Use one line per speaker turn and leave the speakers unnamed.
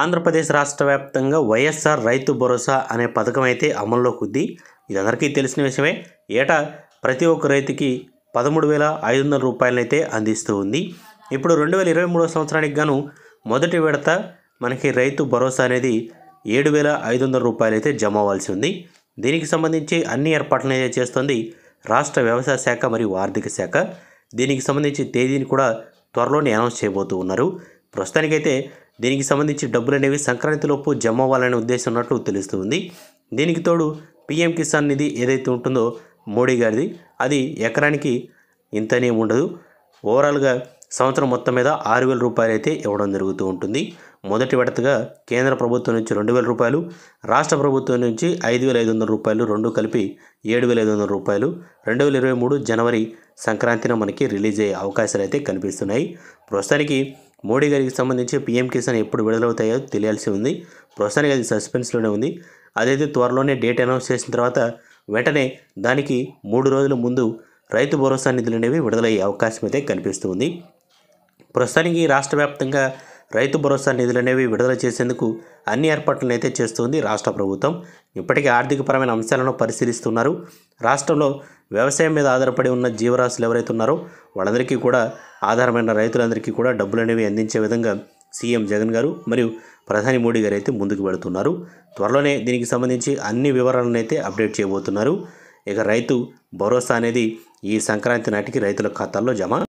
ఆంధ్రప్రదేశ్ రాష్ట్ర వ్యాప్తంగా వైఎస్ఆర్ రైతు భరోసా అనే పథకం అయితే అమల్లోకి ఉంది ఇది అందరికీ తెలిసిన విషయమే ఏటా ప్రతి ఒక్క రైతుకి పదమూడు వేల ఐదు వందల రూపాయలనైతే అందిస్తూ ఉంది ఇప్పుడు రెండు వేల ఇరవై మూడో సంవత్సరానికి గాను మొదటి విడత మనకి రైతు భరోసా అనేది ఏడు వేల ఐదు వందల రూపాయలు అయితే జమ అవ్వాల్సి ఉంది దీనికి సంబంధించి అన్ని ఏర్పాట్లను అయితే చేస్తుంది రాష్ట్ర వ్యవసాయ శాఖ మరియు ఆర్థిక శాఖ దీనికి సంబంధించి తేదీని కూడా త్వరలోనే అనౌన్స్ చేయబోతూ ఉన్నారు ప్రస్తుతానికైతే దీనికి సంబంధించి డబ్బులు అనేవి సంక్రాంతిలోపు జమ అవ్వాలనే ఉద్దేశం ఉన్నట్లు తెలుస్తుంది దీనికి తోడు పీఎం కిసాన్ నిధి ఏదైతే ఉంటుందో మోడీ గారిది అది ఎకరానికి ఇంతనే ఉండదు ఓవరాల్గా సంవత్సరం మొత్తం మీద ఆరు వేల రూపాయలు అయితే ఇవ్వడం జరుగుతూ ఉంటుంది మొదటి విడతగా కేంద్ర ప్రభుత్వం నుంచి రెండు వేల రూపాయలు రాష్ట్ర ప్రభుత్వం నుంచి ఐదు వేల ఐదు వందల రూపాయలు రెండు కలిపి ఏడు వేల ఐదు వందల రూపాయలు రెండు వేల ఇరవై మూడు జనవరి సంక్రాంతిన మనకి రిలీజ్ అయ్యే అవకాశాలు అయితే కనిపిస్తున్నాయి ప్రస్తుతానికి మోడీ గారికి సంబంధించి పీఎం కిసాన్ ఎప్పుడు విడుదలవుతాయో తెలియాల్సి ఉంది ప్రస్తుతానికి అది సస్పెన్స్లోనే ఉంది అదైతే త్వరలోనే డేట్ అనౌన్స్ చేసిన తర్వాత వెంటనే దానికి మూడు రోజుల ముందు రైతు భరోసా నిధులు అనేవి విడుదలయ్యే అవకాశం అయితే కనిపిస్తుంది ప్రస్తుతానికి రాష్ట్ర వ్యాప్తంగా రైతు భరోసా నిధులు అనేవి విడుదల చేసేందుకు అన్ని ఏర్పాట్లను అయితే చేస్తుంది రాష్ట్ర ప్రభుత్వం ఇప్పటికే ఆర్థికపరమైన అంశాలను పరిశీలిస్తున్నారు రాష్ట్రంలో వ్యవసాయం మీద ఆధారపడి ఉన్న జీవరాశులు ఎవరైతే ఉన్నారో వాళ్ళందరికీ కూడా ఆధారమైన రైతులందరికీ కూడా డబ్బులు అనేవి అందించే విధంగా సీఎం జగన్ గారు మరియు ప్రధాని మోడీ గారు అయితే ముందుకు వెళుతున్నారు త్వరలోనే దీనికి సంబంధించి అన్ని వివరాలను అయితే అప్డేట్ చేయబోతున్నారు ఇక రైతు భరోసా అనేది ఈ సంక్రాంతి నాటికి రైతుల ఖాతాల్లో జమ